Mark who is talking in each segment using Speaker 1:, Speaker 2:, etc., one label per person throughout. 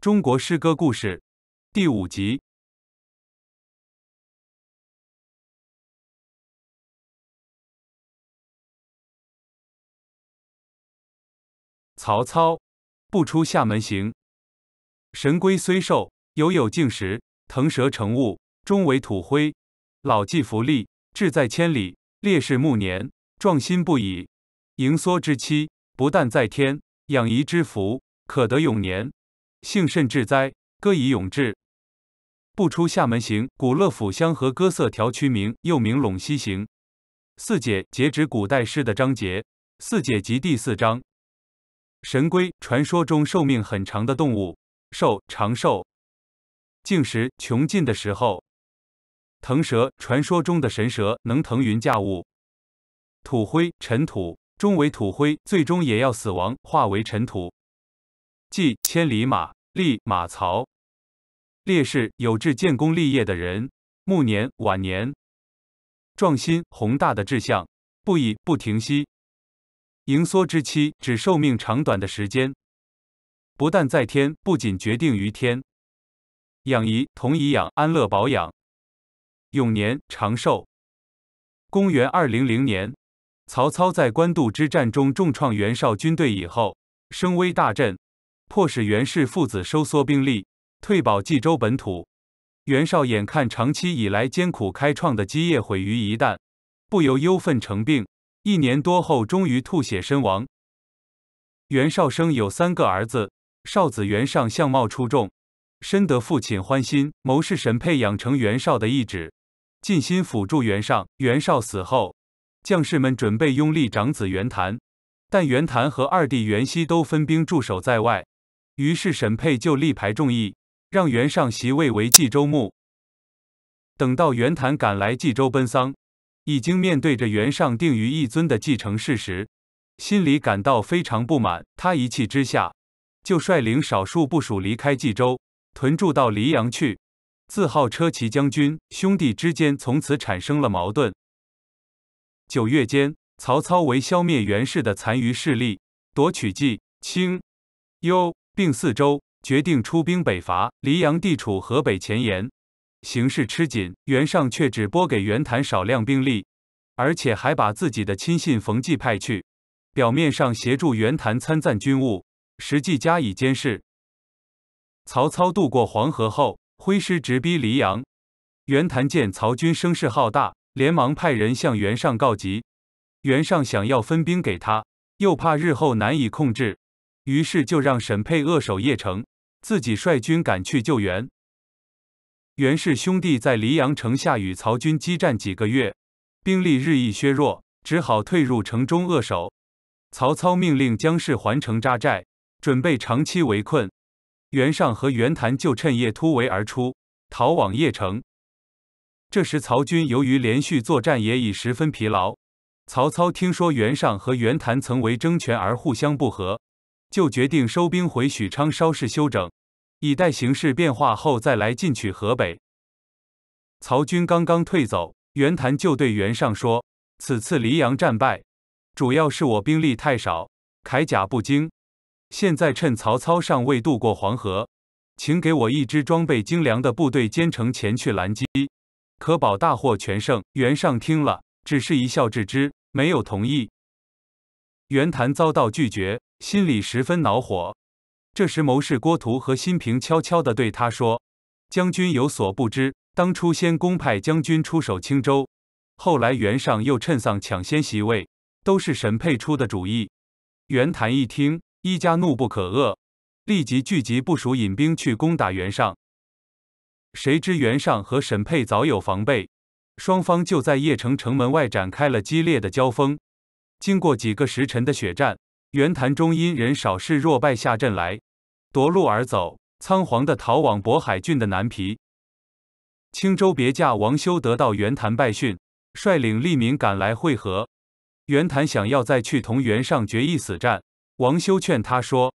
Speaker 1: 中国诗歌故事，第五集。曹操，不出厦门行。神龟虽寿，犹有竟时；腾蛇乘雾，终为土灰。老骥伏枥，志在千里；烈士暮年，壮心不已。盈缩之期，不但在天；养怡之福，可得永年。幸甚至哉，歌以咏志。不出厦门行，古乐府相和歌瑟调曲名，又名《陇西行》。四解，截止古代诗的章节。四解及第四章。神龟，传说中寿命很长的动物。寿，长寿。静时，穷尽的时候。腾蛇，传说中的神蛇，能腾云驾雾。土灰，尘土。终为土灰，最终也要死亡，化为尘土。即千里马，立马槽。烈士有志建功立业的人，暮年晚年，壮心宏大的志向，不以不停息。盈缩之期，指寿命长短的时间。不但在天，不仅决定于天。养怡，同以养安乐保养。永年长寿。公元二零零年，曹操在官渡之战中重创袁绍军队以后，声威大振。迫使袁氏父子收缩兵力，退保冀州本土。袁绍眼看长期以来艰苦开创的基业毁于一旦，不由忧愤成病。一年多后，终于吐血身亡。袁绍生有三个儿子，少子袁尚相貌出众，深得父亲欢心。谋士沈配养成袁绍的意志，尽心辅助袁尚。袁绍死后，将士们准备拥立长子袁谭，但袁谭和二弟袁熙都分兵驻守在外。于是，沈沛就力排众议，让袁尚袭位为冀州牧。等到袁谭赶来冀州奔丧，已经面对着袁尚定于一尊的继承事实，心里感到非常不满。他一气之下，就率领少数部属离开冀州，屯驻到黎阳去，自号车骑将军。兄弟之间从此产生了矛盾。九月间，曹操为消灭袁氏的残余势力，夺取冀、青、幽。并四周，决定出兵北伐。黎阳地处河北前沿，形势吃紧。袁尚却只拨给袁谭少量兵力，而且还把自己的亲信冯骥派去，表面上协助袁谭参赞军务，实际加以监视。曹操渡过黄河后，挥师直逼黎阳。袁谭见曹军声势浩大，连忙派人向袁尚告急。袁尚想要分兵给他，又怕日后难以控制。于是就让沈佩扼守邺城，自己率军赶去救援。袁氏兄弟在黎阳城下与曹军激战几个月，兵力日益削弱，只好退入城中扼守。曹操命令将士环城扎寨，准备长期围困。袁尚和袁谭就趁夜突围而出，逃往邺城。这时曹军由于连续作战，也已十分疲劳。曹操听说袁尚和袁谭曾为争权而互相不和。就决定收兵回许昌稍事休整，以待形势变化后再来进取河北。曹军刚刚退走，袁谭就对袁尚说：“此次黎阳战败，主要是我兵力太少，铠甲不精。现在趁曹操尚未渡过黄河，请给我一支装备精良的部队，兼程前去拦截，可保大获全胜。”袁尚听了，只是一笑置之，没有同意。袁谭遭到拒绝。心里十分恼火。这时，谋士郭图和辛平悄悄地对他说：“将军有所不知，当初先公派将军出手青州，后来袁尚又趁丧抢先席位，都是沈配出的主意。”袁谭一听，一家怒不可遏，立即聚集部署，引兵去攻打袁尚。谁知袁尚和沈佩早有防备，双方就在邺城城门外展开了激烈的交锋。经过几个时辰的血战。袁谭中因人少势弱败下阵来，夺路而走，仓皇地逃往渤海郡的南皮。青州别驾王修得到袁谭败讯，率领吏民赶来会合。袁谭想要再去同袁尚决一死战，王修劝他说：“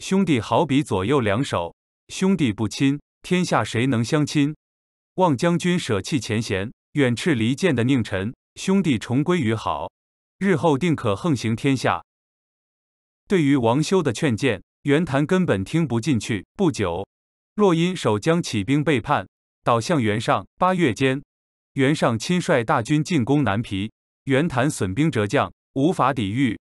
Speaker 1: 兄弟好比左右两手，兄弟不亲，天下谁能相亲？望将军舍弃前嫌，远斥离间，的佞臣，兄弟重归于好，日后定可横行天下。”对于王修的劝谏，袁谭根本听不进去。不久，若阴守将起兵背叛，倒向袁尚。八月间，袁尚亲率大军进攻南皮，袁谭损兵折将，无法抵御，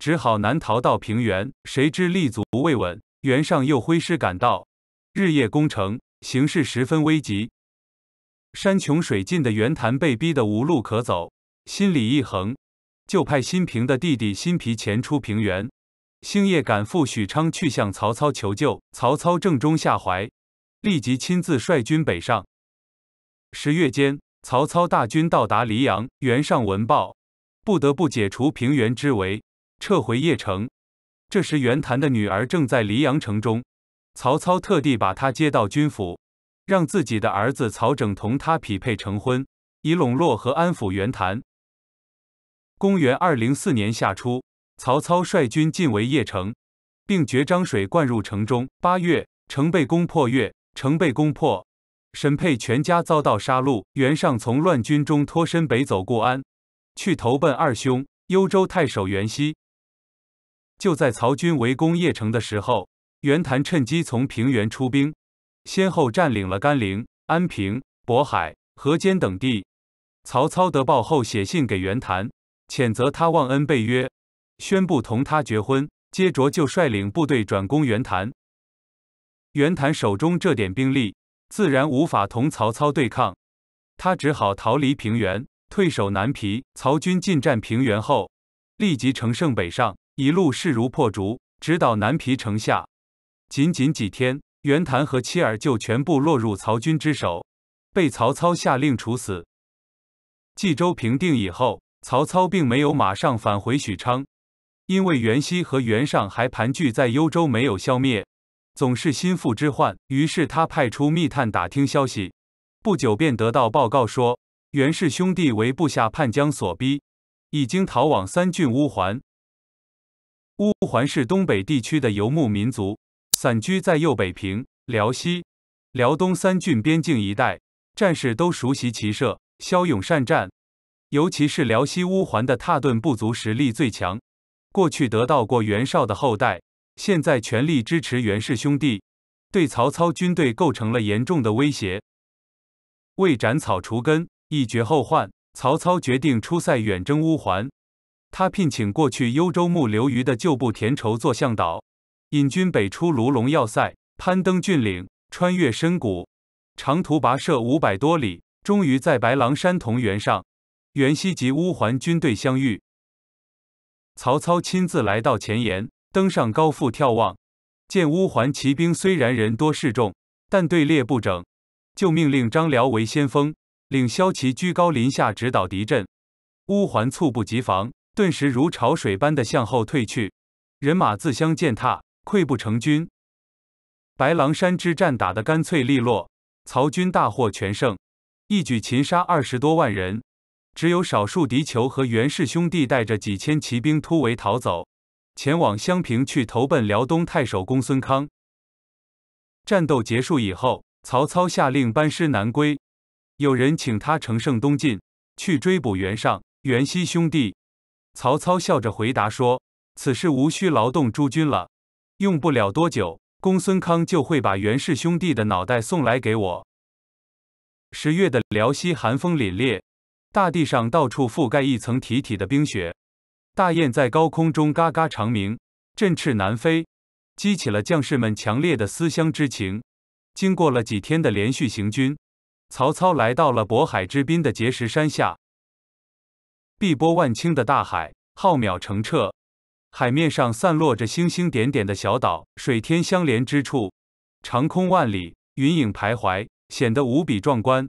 Speaker 1: 只好南逃到平原。谁知立足未稳，袁尚又挥师赶到，日夜攻城，形势十分危急。山穷水尽的袁谭被逼得无路可走，心里一横，就派新平的弟弟新皮前出平原。星夜赶赴许昌，去向曹操求救。曹操正中下怀，立即亲自率军北上。十月间，曹操大军到达黎阳，袁尚闻报，不得不解除平原之围，撤回邺城。这时，袁谭的女儿正在黎阳城中，曹操特地把她接到军府，让自己的儿子曹整同她匹配成婚，以笼络和安抚袁谭。公元204年夏初。曹操率军进围邺城，并掘漳水灌入城中。八月，城被攻破。邺城被攻破，沈沛全家遭到杀戮。袁尚从乱军中脱身，北走固安，去投奔二兄幽州太守袁熙。就在曹军围攻邺城的时候，袁谭趁机从平原出兵，先后占领了甘陵、安平、渤海、河间等地。曹操得报后，写信给袁谭，谴责他忘恩背约。宣布同他绝婚，接着就率领部队转攻袁谭。袁谭手中这点兵力，自然无法同曹操对抗，他只好逃离平原，退守南皮。曹军进占平原后，立即乘胜北上，一路势如破竹，直捣南皮城下。仅仅几天，袁谭和妻儿就全部落入曹军之手，被曹操下令处死。冀州平定以后，曹操并没有马上返回许昌。因为袁熙和袁尚还盘踞在幽州没有消灭，总是心腹之患。于是他派出密探打听消息，不久便得到报告说，袁氏兄弟为部下叛将所逼，已经逃往三郡乌桓。乌桓是东北地区的游牧民族，散居在右北平、辽西、辽东三郡边境一带，战士都熟悉骑射，骁勇善战，尤其是辽西乌桓的蹋顿部族实力最强。过去得到过袁绍的厚待，现在全力支持袁氏兄弟，对曹操军队构成了严重的威胁。为斩草除根，一绝后患，曹操决定出塞远征乌桓。他聘请过去幽州牧刘虞的旧部田畴做向导，引军北出卢龙要塞，攀登峻岭，穿越深谷，长途跋涉五百多里，终于在白狼山同袁上、袁熙及乌桓军队相遇。曹操亲自来到前沿，登上高阜眺望，见乌桓骑兵虽然人多势众，但队列不整，就命令张辽为先锋，领骁骑居高临下指导敌阵。乌桓猝不及防，顿时如潮水般的向后退去，人马自相践踏，溃不成军。白狼山之战打得干脆利落，曹军大获全胜，一举擒杀二十多万人。只有少数敌酋和袁氏兄弟带着几千骑兵突围逃走，前往襄平去投奔辽东太守公孙康。战斗结束以后，曹操下令班师南归。有人请他乘胜东进，去追捕袁尚、袁熙兄弟。曹操笑着回答说：“此事无需劳动诸君了，用不了多久，公孙康就会把袁氏兄弟的脑袋送来给我。”十月的辽西寒风凛冽。大地上到处覆盖一层体体的冰雪，大雁在高空中嘎嘎长鸣，振翅南飞，激起了将士们强烈的思乡之情。经过了几天的连续行军，曹操来到了渤海之滨的碣石山下。碧波万顷的大海，浩渺澄澈，海面上散落着星星点点的小岛，水天相连之处，长空万里，云影徘徊，显得无比壮观。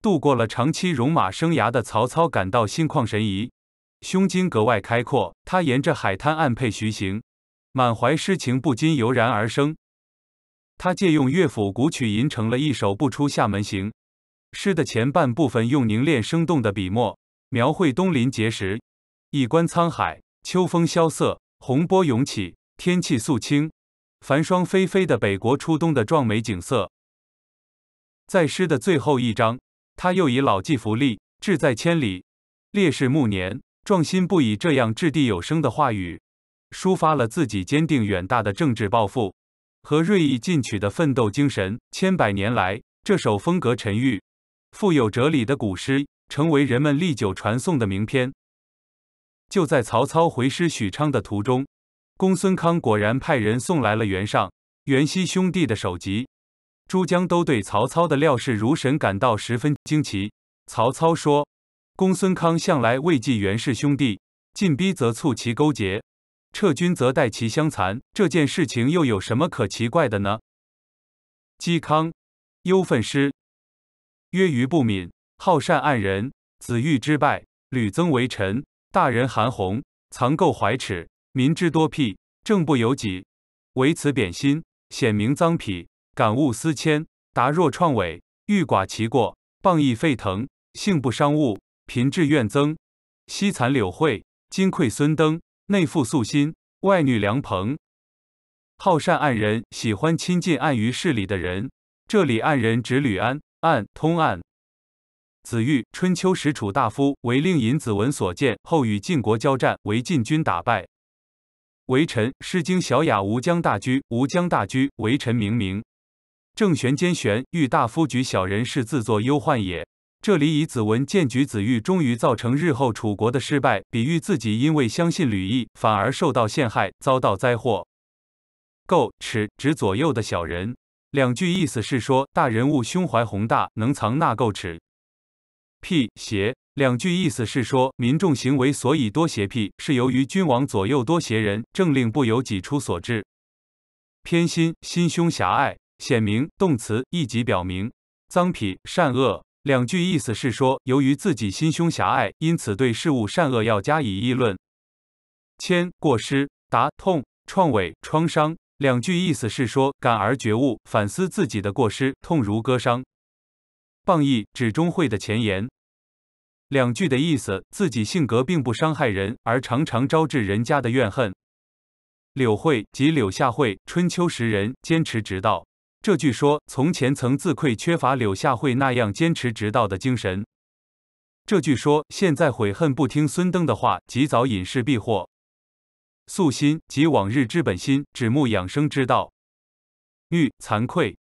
Speaker 1: 度过了长期戎马生涯的曹操感到心旷神怡，胸襟格外开阔。他沿着海滩岸配徐行，满怀诗情，不禁油然而生。他借用乐府古曲吟成了一首《不出厦门行》。诗的前半部分用凝练生动的笔墨描绘东临碣石、一观沧海、秋风萧瑟、洪波涌起、天气肃清、繁霜霏霏的北国初冬的壮美景色。在诗的最后一章。他又以老骥伏枥，志在千里，烈士暮年，壮心不已这样掷地有声的话语，抒发了自己坚定远大的政治抱负和锐意进取的奋斗精神。千百年来，这首风格沉郁、富有哲理的古诗，成为人们历久传诵的名篇。就在曹操回师许昌的途中，公孙康果然派人送来了袁尚、袁熙兄弟的首级。诸将都对曹操的料事如神感到十分惊奇。曹操说：“公孙康向来未计袁氏兄弟，进逼则促其勾结，撤军则待其相残，这件事情又有什么可奇怪的呢？”嵇康，忧愤失，曰：“余不敏，好善暗人。子玉之败，屡增为臣。大人韩弘，藏垢怀耻。民之多辟，政不由己，唯此贬心，显明臧否。”感悟思迁，达若创伟，欲寡其过，谤亦沸腾。性不伤物，贫志愿增。昔残柳惠，今愧孙登。内负素心，外女良朋。好善爱人，喜欢亲近爱于事理的人。这里“爱人”指吕安，“爱”通“暗”。子玉，春秋时楚大夫，为令尹子文所见，后与晋国交战，为晋军打败。为臣，《诗经·小雅·吴江大居》：“吴江大居，为臣明明。”正玄兼玄，欲大夫举小人，是自作忧患也。这里以子文荐举子玉，终于造成日后楚国的失败，比喻自己因为相信吕毅，反而受到陷害，遭到灾祸。构、耻指左右的小人。两句意思是说，大人物胸怀宏大，能藏纳垢耻。辟、邪两句意思是说，民众行为所以多邪辟，是由于君王左右多邪人，政令不由己出所致。偏心，心胸狭隘。显明动词，意即表明；脏癖善恶两句意思是说，由于自己心胸狭隘，因此对事物善恶要加以议论。谦过失，达痛创伟创伤两句意思是说，感而觉悟，反思自己的过失，痛如割伤。谤意指钟会的前言两句的意思，自己性格并不伤害人，而常常招致人家的怨恨。柳惠即柳下惠，春秋时人，坚持直道。这句说，从前曾自愧缺乏柳下惠那样坚持直道的精神。这句说，现在悔恨不听孙登的话，及早隐世避祸。素心即往日之本心，指目养生之道。欲惭愧。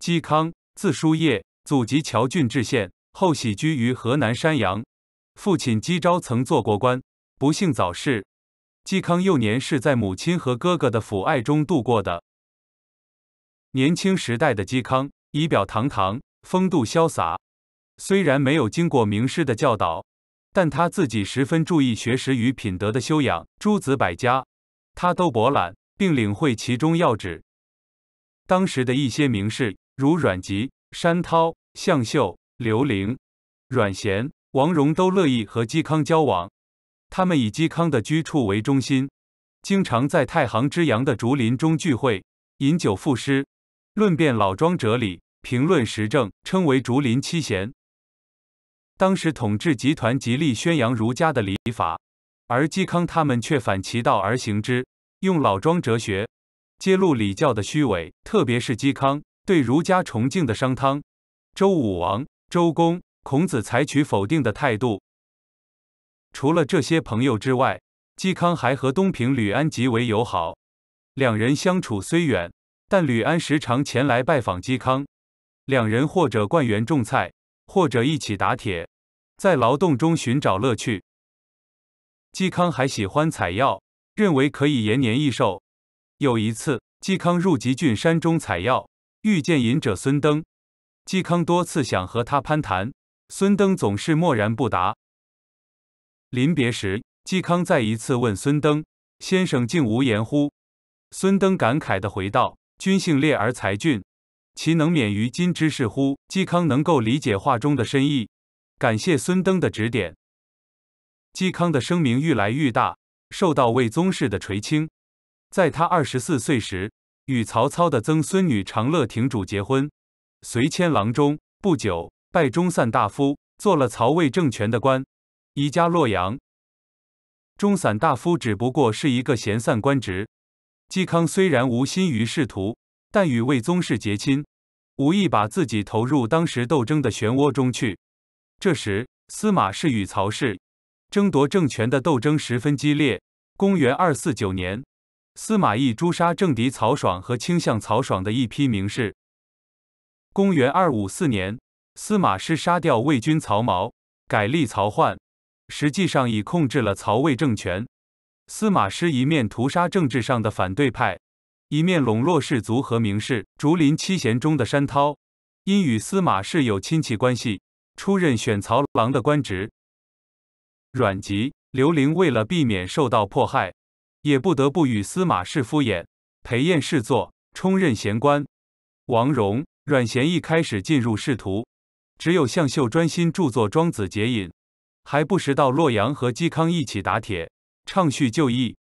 Speaker 1: 嵇康，字叔夜，祖籍谯郡治县，后徙居于河南山阳。父亲嵇昭曾做过官，不幸早逝。嵇康幼年是在母亲和哥哥的抚爱中度过的。年轻时代的嵇康，仪表堂堂，风度潇洒。虽然没有经过名师的教导，但他自己十分注意学识与品德的修养。诸子百家，他都博览并领会其中要旨。当时的一些名士，如阮籍、山涛、向秀、刘伶、阮咸、王戎，都乐意和嵇康交往。他们以嵇康的居处为中心，经常在太行之阳的竹林中聚会，饮酒赋诗。论辩老庄哲理，评论时政，称为竹林七贤。当时统治集团极力宣扬儒家的礼法，而嵇康他们却反其道而行之，用老庄哲学揭露礼教的虚伪。特别是嵇康对儒家崇敬的商汤、周武王、周公、孔子采取否定的态度。除了这些朋友之外，嵇康还和东平吕安极为友好，两人相处虽远。但吕安时常前来拜访嵇康，两人或者灌园种菜，或者一起打铁，在劳动中寻找乐趣。嵇康还喜欢采药，认为可以延年益寿。有一次，嵇康入吉郡山中采药，遇见隐者孙登，嵇康多次想和他攀谈，孙登总是默然不答。临别时，嵇康再一次问孙登：“先生竟无言乎？”孙登感慨地回道。君性烈而才俊，其能免于今之事乎？嵇康能够理解画中的深意，感谢孙登的指点。嵇康的声名愈来愈大，受到魏宗室的垂青。在他二十四岁时，与曹操的曾孙女长乐亭主结婚，随迁郎中。不久，拜中散大夫，做了曹魏政权的官，移家洛阳。中散大夫只不过是一个闲散官职。嵇康虽然无心于仕途，但与魏宗室结亲，无意把自己投入当时斗争的漩涡中去。这时，司马氏与曹氏争夺政权的斗争十分激烈。公元二四九年，司马懿诛杀政敌曹爽和倾向曹爽的一批名士。公元二五四年，司马师杀掉魏军曹髦，改立曹奂，实际上已控制了曹魏政权。司马师一面屠杀政治上的反对派，一面笼络士族和名士。竹林七贤中的山涛，因与司马氏有亲戚关系，出任选曹郎的官职。阮籍、刘伶为了避免受到迫害，也不得不与司马氏敷衍，陪宴侍坐，充任闲官。王戎、阮咸一开始进入仕途，只有向秀专心著作《庄子解隐》，还不时到洛阳和嵇康一起打铁。畅叙旧忆。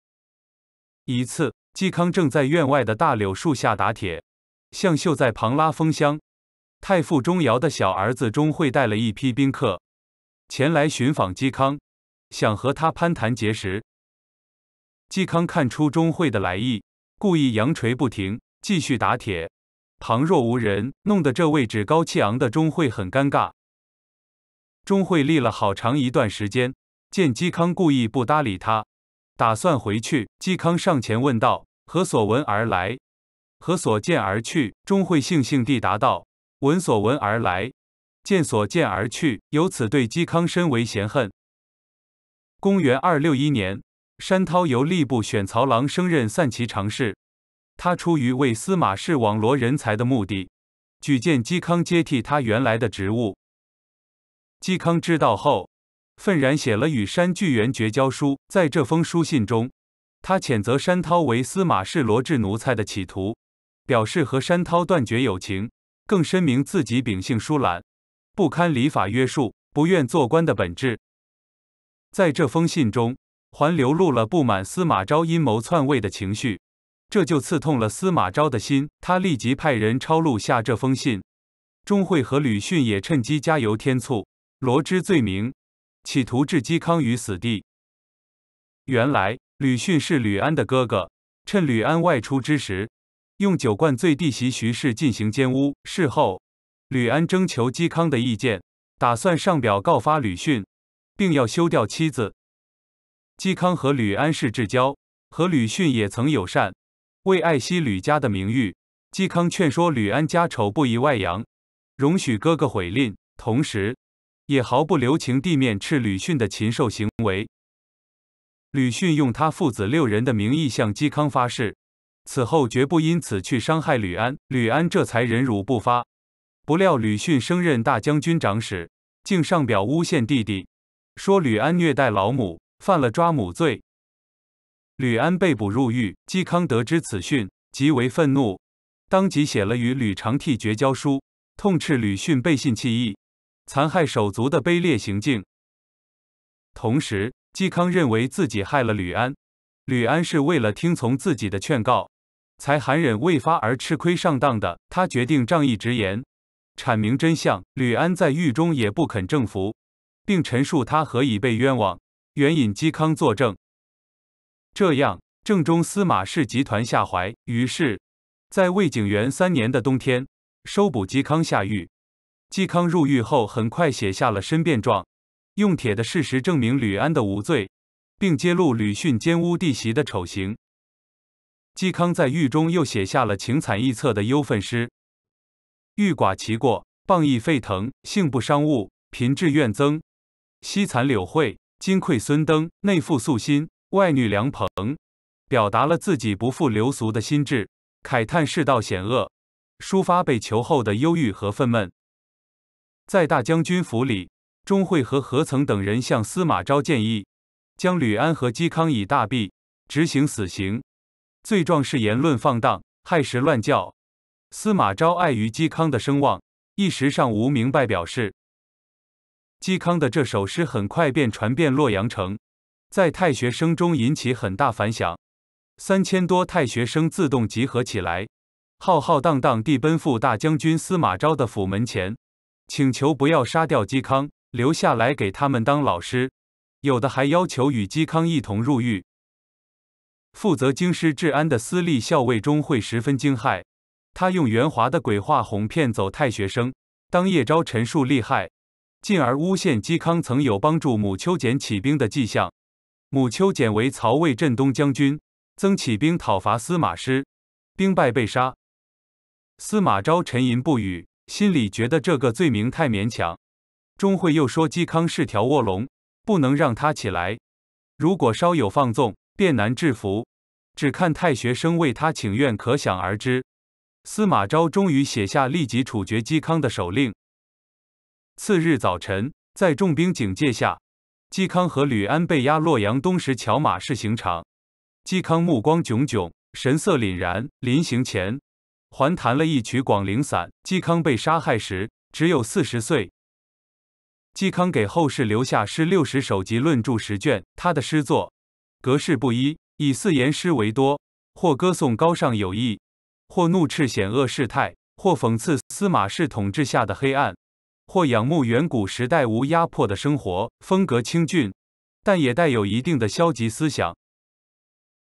Speaker 1: 一次，嵇康正在院外的大柳树下打铁，向秀在旁拉风箱。太傅钟繇的小儿子钟会带了一批宾客前来寻访嵇康，想和他攀谈结识。嵇康看出钟会的来意，故意扬锤不停，继续打铁，旁若无人，弄得这位趾高气昂的钟会很尴尬。钟会立了好长一段时间。见嵇康故意不搭理他，打算回去。嵇康上前问道：“何所闻而来？何所见而去？”钟会悻悻地答道：“闻所闻而来，见所见而去。”由此对嵇康深为嫌恨。公元二六一年，山涛由吏部选曹郎升任散骑常侍。他出于为司马氏网罗人才的目的，举荐嵇康接替他原来的职务。嵇康知道后。愤然写了与山巨源绝交书，在这封书信中，他谴责山涛为司马氏罗致奴才的企图，表示和山涛断绝友情，更申明自己秉性疏懒，不堪礼法约束，不愿做官的本质。在这封信中，还流露了不满司马昭阴谋篡位的情绪，这就刺痛了司马昭的心，他立即派人抄录下这封信。钟会和吕逊也趁机加油添醋，罗织罪名。企图置嵇康于死地。原来，吕逊是吕安的哥哥，趁吕安外出之时，用酒灌醉弟媳徐氏进行奸污。事后，吕安征求嵇康的意见，打算上表告发吕逊，并要休掉妻子。嵇康和吕安是至交，和吕逊也曾友善。为爱惜吕家的名誉，嵇康劝说吕安家丑不宜外扬，容许哥哥毁令。同时，也毫不留情地面斥吕逊的禽兽行为。吕逊用他父子六人的名义向嵇康发誓，此后绝不因此去伤害吕安。吕安这才忍辱不发。不料吕逊升任大将军长史，竟上表诬陷弟弟，说吕安虐待老母，犯了抓母罪。吕安被捕入狱。嵇康得知此讯，极为愤怒，当即写了与吕长悌绝交书，痛斥吕逊背信弃义。残害手足的卑劣行径。同时，嵇康认为自己害了吕安，吕安是为了听从自己的劝告，才含忍未发而吃亏上当的。他决定仗义直言，阐明真相。吕安在狱中也不肯正服，并陈述他何以被冤枉，援引嵇康作证。这样正中司马氏集团下怀。于是，在魏景元三年的冬天，收捕嵇康下狱。嵇康入狱后，很快写下了申辩状，用铁的事实证明吕安的无罪，并揭露吕巽奸污弟媳的丑行。嵇康在狱中又写下了情惨意恻的忧愤诗：“欲寡其过，谤亦沸腾；性不伤物，贫至怨增。惜残柳惠，金愧孙登。内负素心，外女梁朋。”表达了自己不负流俗的心志，慨叹世道险恶，抒发被囚后的忧郁和愤懑。在大将军府里，钟会和何曾等人向司马昭建议，将吕安和嵇康以大弊执行死刑，罪状是言论放荡，害时乱叫。司马昭碍于嵇康的声望，一时尚无明白表示。嵇康的这首诗很快便传遍洛阳城，在太学生中引起很大反响，三千多太学生自动集合起来，浩浩荡荡地奔赴大将军司马昭的府门前。请求不要杀掉嵇康，留下来给他们当老师。有的还要求与嵇康一同入狱。负责京师治安的私立校尉钟会十分惊骇，他用圆滑的鬼话哄骗走太学生，当夜朝陈述利害，进而诬陷嵇康曾有帮助母丘俭起兵的迹象。母丘俭为曹魏镇东将军，曾起兵讨伐司马师，兵败被杀。司马昭沉吟不语。心里觉得这个罪名太勉强，钟会又说嵇康是条卧龙，不能让他起来。如果稍有放纵，便难制服。只看太学生为他请愿，可想而知。司马昭终于写下立即处决嵇康的手令。次日早晨，在重兵警戒下，嵇康和吕安被押洛阳东石桥马市刑场。嵇康目光炯炯，神色凛然。临行前。还弹了一曲《广陵散》。嵇康被杀害时只有四十岁。嵇康给后世留下诗六十首及《论著十卷。他的诗作格式不一，以四言诗为多，或歌颂高尚友谊，或怒斥险恶世态，或讽刺司马氏统治下的黑暗，或仰慕远古时代无压迫的生活。风格清俊，但也带有一定的消极思想。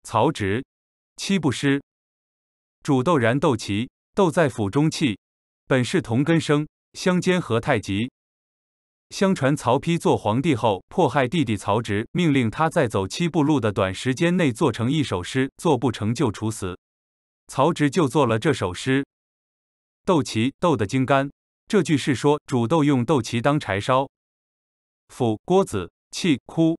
Speaker 1: 曹植，《七步诗》。煮豆燃豆萁，豆在釜中泣。本是同根生，相煎何太急。相传曹丕做皇帝后，迫害弟弟曹植，命令他在走七步路的短时间内做成一首诗，做不成就处死。曹植就做了这首诗。豆萁豆的茎干，这句是说煮豆用豆萁当柴烧。釜锅子，气哭。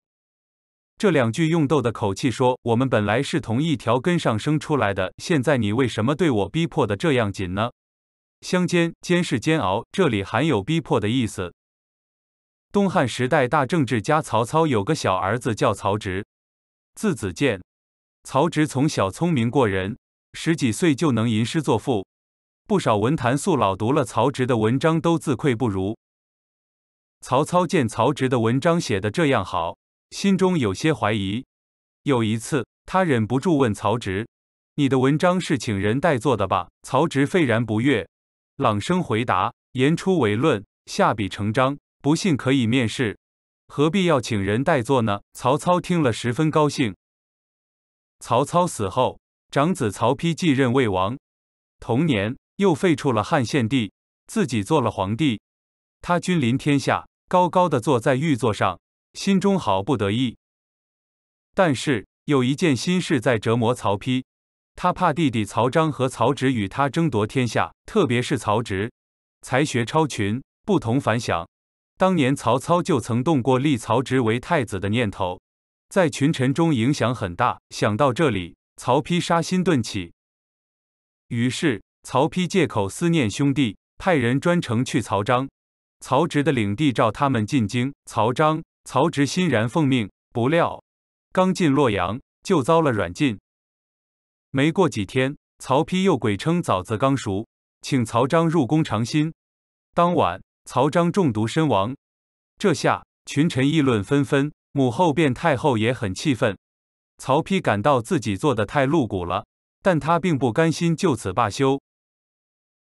Speaker 1: 这两句用逗的口气说：“我们本来是同一条根上生出来的，现在你为什么对我逼迫的这样紧呢？”相煎煎是煎熬，这里含有逼迫的意思。东汉时代大政治家曹操有个小儿子叫曹植，字子建。曹植从小聪明过人，十几岁就能吟诗作赋，不少文坛素老读了曹植的文章都自愧不如。曹操见曹植的文章写的这样好。心中有些怀疑。有一次，他忍不住问曹植：“你的文章是请人代做的吧？”曹植愤然不悦，朗声回答：“言出为论，下笔成章。不信可以面试，何必要请人代做呢？”曹操听了十分高兴。曹操死后，长子曹丕继任魏王。同年，又废黜了汉献帝，自己做了皇帝。他君临天下，高高的坐在玉座上。心中好不得意，但是有一件心事在折磨曹丕，他怕弟弟曹彰和曹植与他争夺天下，特别是曹植，才学超群，不同凡响。当年曹操就曾动过立曹植为太子的念头，在群臣中影响很大。想到这里，曹丕杀心顿起。于是，曹丕借口思念兄弟，派人专程去曹彰、曹植的领地，召他们进京。曹彰。曹植欣然奉命，不料刚进洛阳就遭了软禁。没过几天，曹丕又鬼称枣子刚熟，请曹彰入宫尝新。当晚，曹彰中毒身亡。这下群臣议论纷纷，母后变太后也很气愤。曹丕感到自己做的太露骨了，但他并不甘心就此罢休。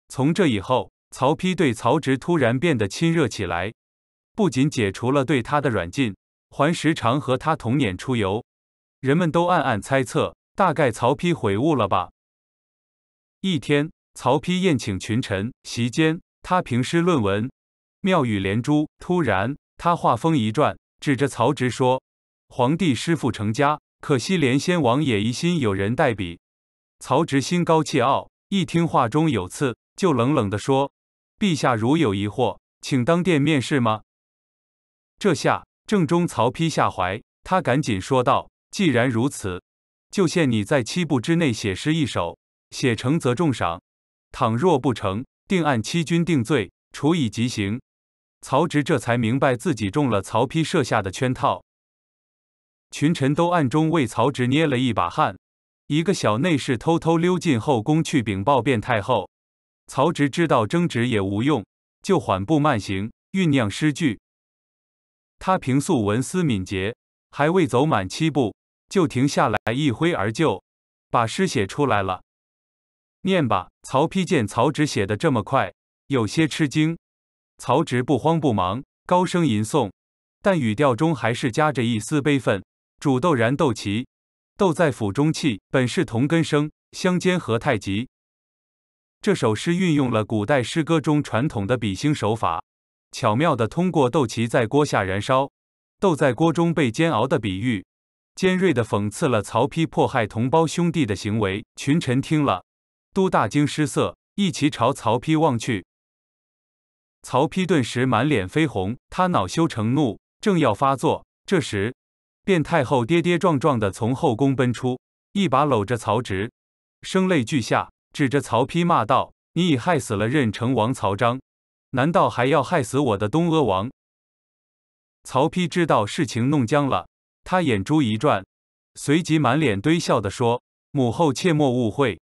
Speaker 1: 从这以后，曹丕对曹植突然变得亲热起来。不仅解除了对他的软禁，还时常和他同辇出游。人们都暗暗猜测，大概曹丕悔悟了吧。一天，曹丕宴请群臣，席间他评诗论文，妙语连珠。突然，他话锋一转，指着曹植说：“皇帝师傅成家，可惜连先王也疑心有人代笔。”曹植心高气傲，一听话中有刺，就冷冷的说：“陛下如有疑惑，请当殿面试吗？”这下正中曹丕下怀，他赶紧说道：“既然如此，就限你在七步之内写诗一首，写成则重赏；倘若不成，定按欺君定罪，处以极刑。”曹植这才明白自己中了曹丕设下的圈套。群臣都暗中为曹植捏了一把汗。一个小内侍偷偷溜进后宫去禀报变太后。曹植知道争执也无用，就缓步慢行，酝酿诗句。他平素文思敏捷，还未走满七步，就停下来一挥而就，把诗写出来了。念吧。曹丕见曹植写的这么快，有些吃惊。曹植不慌不忙，高声吟诵，但语调中还是夹着一丝悲愤：“煮豆燃豆萁，豆在釜中泣。本是同根生，相煎何太急。”这首诗运用了古代诗歌中传统的比兴手法。巧妙地通过豆萁在锅下燃烧，豆在锅中被煎熬的比喻，尖锐地讽刺了曹丕迫害同胞兄弟的行为。群臣听了，都大惊失色，一齐朝曹丕望去。曹丕顿时满脸绯红，他恼羞成怒，正要发作，这时，卞太后跌跌撞撞地从后宫奔出，一把搂着曹植，声泪俱下，指着曹丕骂道：“你已害死了任城王曹彰。”难道还要害死我的东阿王？曹丕知道事情弄僵了，他眼珠一转，随即满脸堆笑地说：“母后切莫误会，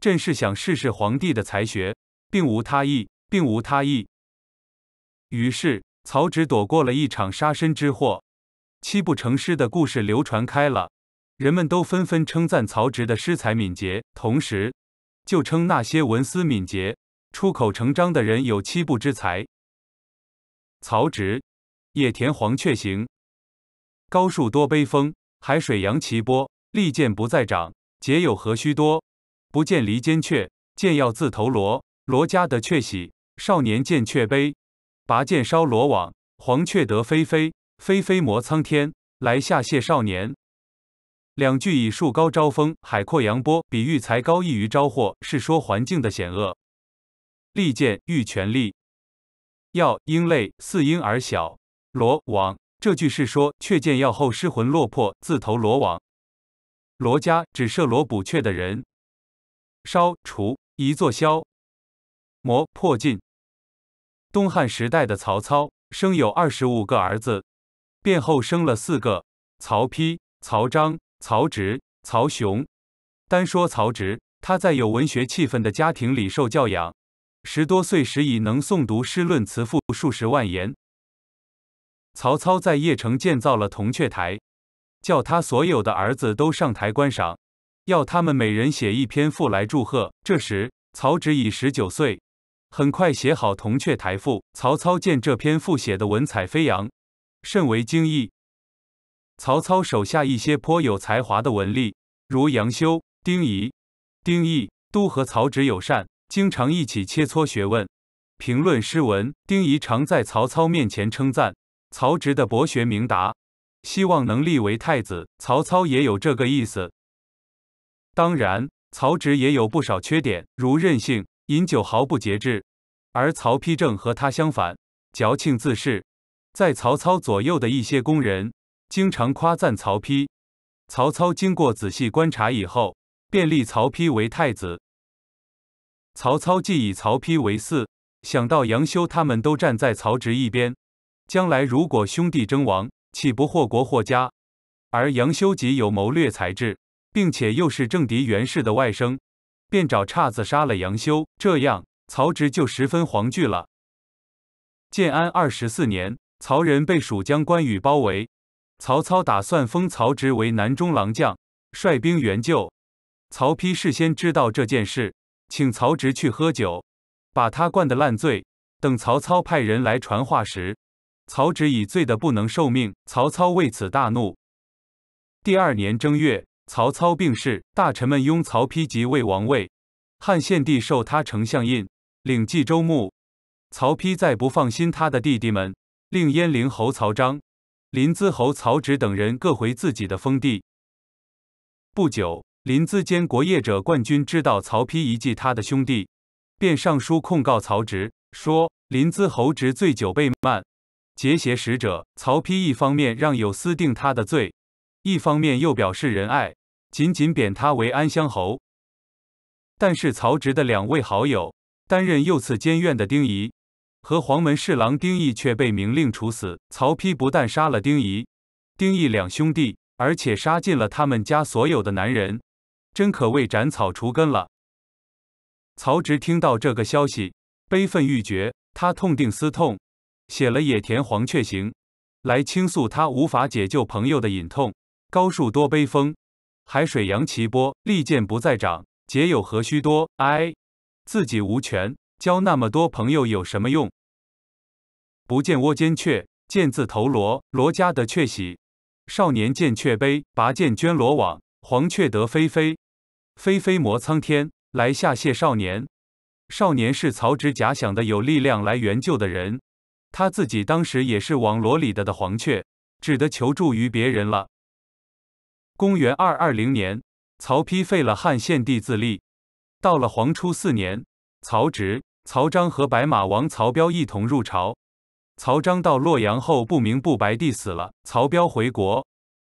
Speaker 1: 朕是想试试皇帝的才学，并无他意，并无他意。”于是，曹植躲过了一场杀身之祸。七步成诗的故事流传开了，人们都纷纷称赞曹植的诗才敏捷，同时，就称那些文思敏捷。出口成章的人有七步之才。曹植《野田黄雀行》：高树多悲风，海水扬其波。利剑不在掌，结友何须多？不见离间雀，剑要自投罗。罗家得雀喜，少年见雀悲。拔剑烧罗网，黄雀得飞飞。飞飞摩苍天，来下谢少年。两句以树高招风，海阔扬波，比喻才高异于招祸，是说环境的险恶。利剑欲权力，鹞鹰类似婴儿小罗网。这句是说，却见药后失魂落魄，自投罗网。罗家指设罗卜雀的人。烧除一座，消磨破尽。东汉时代的曹操生有二十五个儿子，便后生了四个：曹丕、曹彰、曹植、曹雄。单说曹植，他在有文学气氛的家庭里受教养。十多岁时已能诵读诗论词赋数十万言。曹操在邺城建造了铜雀台，叫他所有的儿子都上台观赏，要他们每人写一篇赋来祝贺。这时，曹植已十九岁，很快写好《铜雀台赋》。曹操见这篇赋写的文采飞扬，甚为惊异。曹操手下一些颇有才华的文吏，如杨修、丁仪、丁义，都和曹植友善。经常一起切磋学问，评论诗文。丁仪常在曹操面前称赞曹植的博学明达，希望能立为太子。曹操也有这个意思。当然，曹植也有不少缺点，如任性、饮酒毫不节制。而曹丕正和他相反，矫情自恃。在曹操左右的一些工人，经常夸赞曹丕。曹操经过仔细观察以后，便立曹丕为太子。曹操既以曹丕为嗣，想到杨修他们都站在曹植一边，将来如果兄弟争王，岂不祸国祸家？而杨修极有谋略才智，并且又是政敌袁氏的外甥，便找岔子杀了杨修，这样曹植就十分惶惧了。建安二十四年，曹仁被蜀将关羽包围，曹操打算封曹植为南中郎将，率兵援救。曹丕事先知道这件事。请曹植去喝酒，把他灌得烂醉。等曹操派人来传话时，曹植已醉得不能受命。曹操为此大怒。第二年正月，曹操病逝，大臣们拥曹丕即位王位，汉献帝授他丞相印，领冀州牧。曹丕再不放心他的弟弟们，令鄢陵侯曹彰、临淄侯曹植等人各回自己的封地。不久。临淄兼国业者冠军知道曹丕遗迹他的兄弟便上书控告曹植，说临淄侯植醉酒被慢，结邪使者。曹丕一方面让有司定他的罪，一方面又表示仁爱，仅仅贬他为安乡侯。但是曹植的两位好友，担任右次监院的丁仪和黄门侍郎丁义却被明令处死。曹丕不但杀了丁仪、丁义两兄弟，而且杀尽了他们家所有的男人。真可谓斩草除根了。曹植听到这个消息，悲愤欲绝。他痛定思痛，写了《野田黄雀行》来倾诉他无法解救朋友的隐痛。高树多悲风，海水扬其波。利剑不再长，结友何须多？哀，自己无权，交那么多朋友有什么用？不见窝间雀，见自投罗罗家得雀喜，少年见雀悲。拔剑捐罗网，黄雀得飞飞。飞飞摩苍天，来下谢少年。少年是曹植假想的有力量来援救的人，他自己当时也是网罗里的的黄雀，只得求助于别人了。公元二二零年，曹丕废了汉献帝自立。到了黄初四年，曹植、曹彰和白马王曹彪一同入朝。曹彰到洛阳后不明不白地死了。曹彪回国，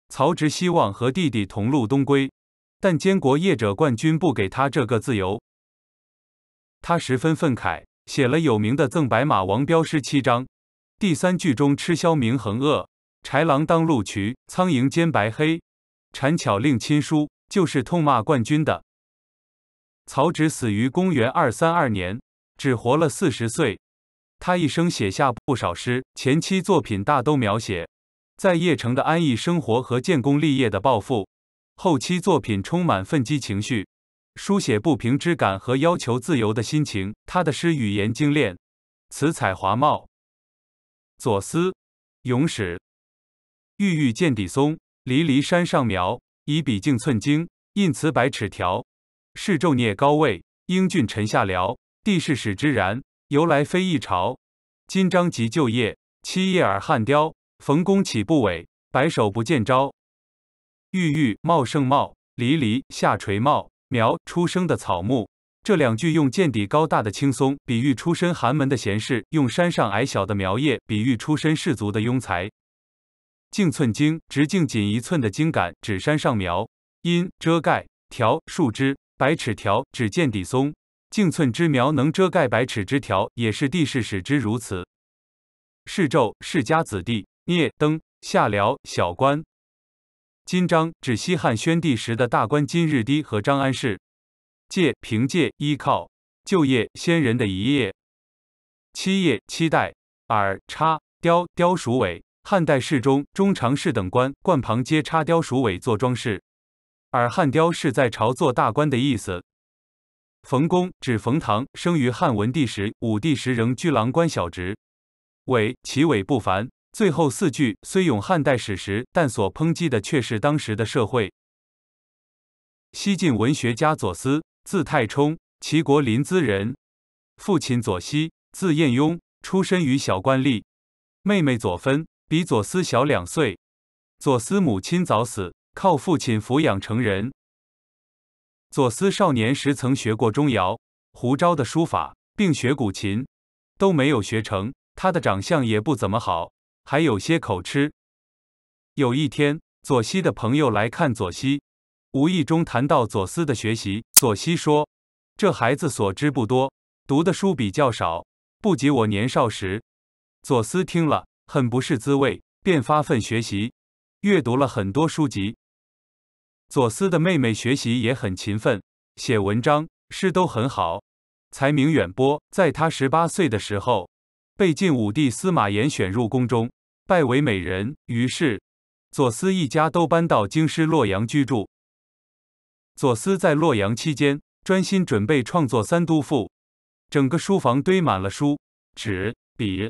Speaker 1: 曹植希望和弟弟同路东归。但监国业者冠军不给他这个自由，他十分愤慨，写了有名的《赠白马王彪诗七章》，第三句中“吃枭鸣横恶，豺狼当路渠，苍蝇兼白黑，谗巧令亲疏”，就是痛骂冠军的。曹植死于公元二三二年，只活了四十岁。他一生写下不少诗，前期作品大都描写在邺城的安逸生活和建功立业的抱负。后期作品充满愤激情绪，书写不平之感和要求自由的心情。他的诗语言精炼，辞采华茂。左思《咏史》：郁郁见底松，离离山上苗。以笔径寸精，印词百尺条。世昼蹑高位，英俊沉下僚。地势使之然，由来非一朝。今章即旧业，七叶耳汉雕。冯公岂不伟，白首不见招。郁郁茂盛茂，离离下垂茂。苗出生的草木。这两句用见底高大的青松比喻出身寒门的贤士，用山上矮小的苗叶比喻出身士族的庸才。径寸茎，直径仅一寸的茎杆指山上苗。因遮盖条树枝，百尺条指见底松。径寸之苗能遮盖百尺之条，也是地势使之如此。世胄世家子弟，聂登下僚小官。金章指西汉宣帝时的大官金日䃅和张安世。借凭借依靠就业先人的遗业。七叶七代耳插雕雕鼠尾，汉代侍中、中常侍等官冠旁皆插雕鼠尾做装饰。耳汉雕是在朝做大官的意思。冯公指冯唐，生于汉文帝时，武帝时仍居郎官小职。尾，其尾不凡。最后四句虽咏汉代史实，但所抨击的却是当时的社会。西晋文学家左思，字太冲，齐国临淄人。父亲左西，字彦雍，出身于小官吏。妹妹左芬比左思小两岁。左思母亲早死，靠父亲抚养成人。左思少年时曾学过钟繇、胡昭的书法，并学古琴，都没有学成。他的长相也不怎么好。还有些口吃。有一天，左西的朋友来看左西，无意中谈到左思的学习。左西说：“这孩子所知不多，读的书比较少，不及我年少时。”左思听了很不是滋味，便发奋学习，阅读了很多书籍。左思的妹妹学习也很勤奋，写文章、诗都很好，才名远播。在他十八岁的时候，被晋武帝司马炎选入宫中。拜为美人，于是左思一家都搬到京师洛阳居住。左思在洛阳期间，专心准备创作《三都赋》，整个书房堆满了书、纸、笔，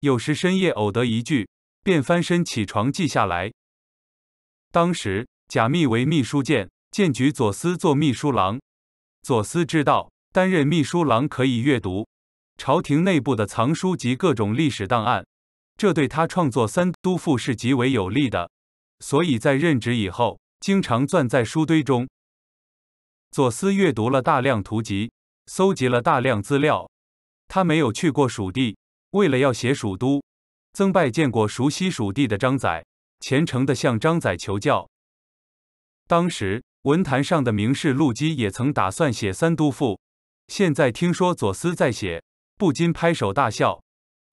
Speaker 1: 有时深夜偶得一句，便翻身起床记下来。当时贾密为秘书监，荐举左思做秘书郎。左思知道担任秘书郎可以阅读朝廷内部的藏书及各种历史档案。这对他创作《三都赋》是极为有利的，所以在任职以后，经常攥在书堆中，左思阅读了大量图集，搜集了大量资料。他没有去过蜀地，为了要写《蜀都》，曾拜见过熟悉蜀地的张载，虔诚地向张载求教。当时文坛上的名士陆机也曾打算写《三都赋》，现在听说左思在写，不禁拍手大笑。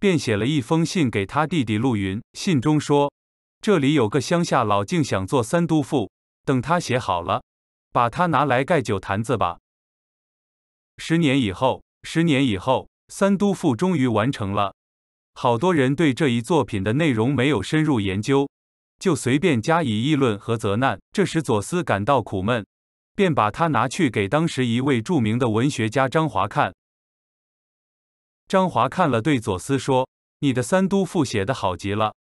Speaker 1: 便写了一封信给他弟弟陆云，信中说：“这里有个乡下老静想做《三都赋》，等他写好了，把他拿来盖酒坛子吧。”十年以后，十年以后，《三都赋》终于完成了。好多人对这一作品的内容没有深入研究，就随便加以议论和责难，这时，左思感到苦闷，便把它拿去给当时一位著名的文学家张华看。张华看了，对左思说：“你的《三都赋》写的好极了，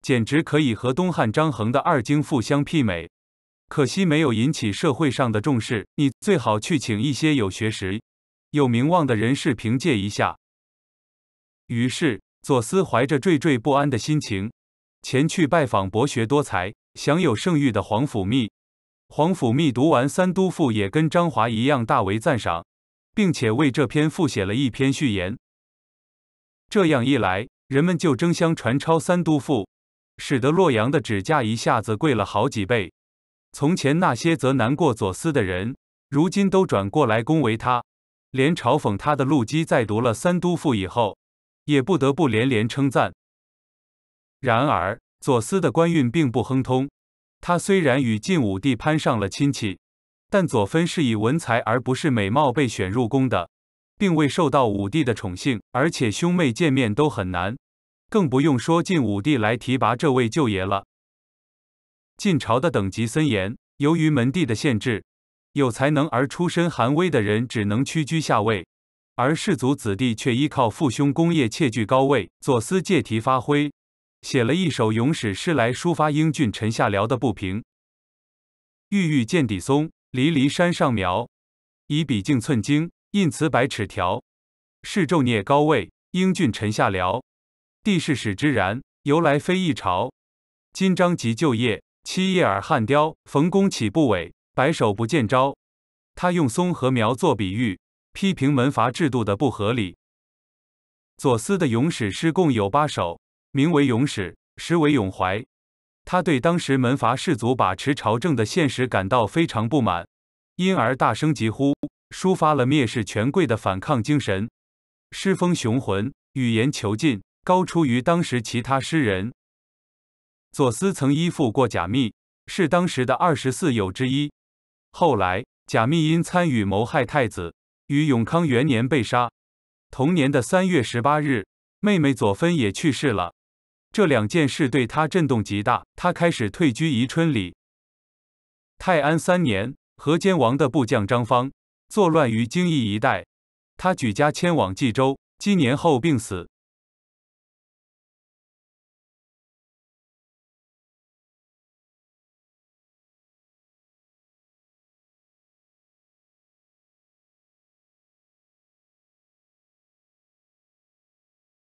Speaker 1: 简直可以和东汉张衡的《二京赋》相媲美。可惜没有引起社会上的重视。你最好去请一些有学识、有名望的人士评借一下。”于是，左思怀着惴惴不安的心情，前去拜访博学多才、享有盛誉的皇甫谧。皇甫谧读完《三都赋》，也跟张华一样大为赞赏，并且为这篇赋写了一篇序言。这样一来，人们就争相传抄《三都赋》，使得洛阳的纸价一下子贵了好几倍。从前那些则难过左思的人，如今都转过来恭维他，连嘲讽他的陆机，在读了《三都赋》以后，也不得不连连称赞。然而，左思的官运并不亨通。他虽然与晋武帝攀上了亲戚，但左芬是以文才而不是美貌被选入宫的。并未受到武帝的宠幸，而且兄妹见面都很难，更不用说晋武帝来提拔这位舅爷了。晋朝的等级森严，由于门第的限制，有才能而出身寒微的人只能屈居下位，而士族子弟却依靠父兄功业窃据高位。左思借题发挥，写了一首咏史诗来抒发英俊臣下僚的不平：“郁郁见底松，离离山上苗，以笔径寸金。印词百尺条，是昼孽高位，英俊臣下僚，地势使之然，由来非一朝。今章及旧业，七叶尔汉雕，冯公岂不伟，白首不见招。他用松和苗作比喻，批评门阀制度的不合理。左思的《咏史》诗共有八首，名为《咏史》，实为《咏怀》。他对当时门阀士族把持朝政的现实感到非常不满，因而大声疾呼。抒发了蔑视权贵的反抗精神，诗风雄浑，语言遒劲，高出于当时其他诗人。左思曾依附过贾密，是当时的二十四友之一。后来贾密因参与谋害太子，于永康元年被杀。同年的三月十八日，妹妹左芬也去世了。这两件事对他震动极大，他开始退居宜春里。泰安三年，河间王的部将张方。作乱于京邑一带，他举家迁往冀州，今年后病死。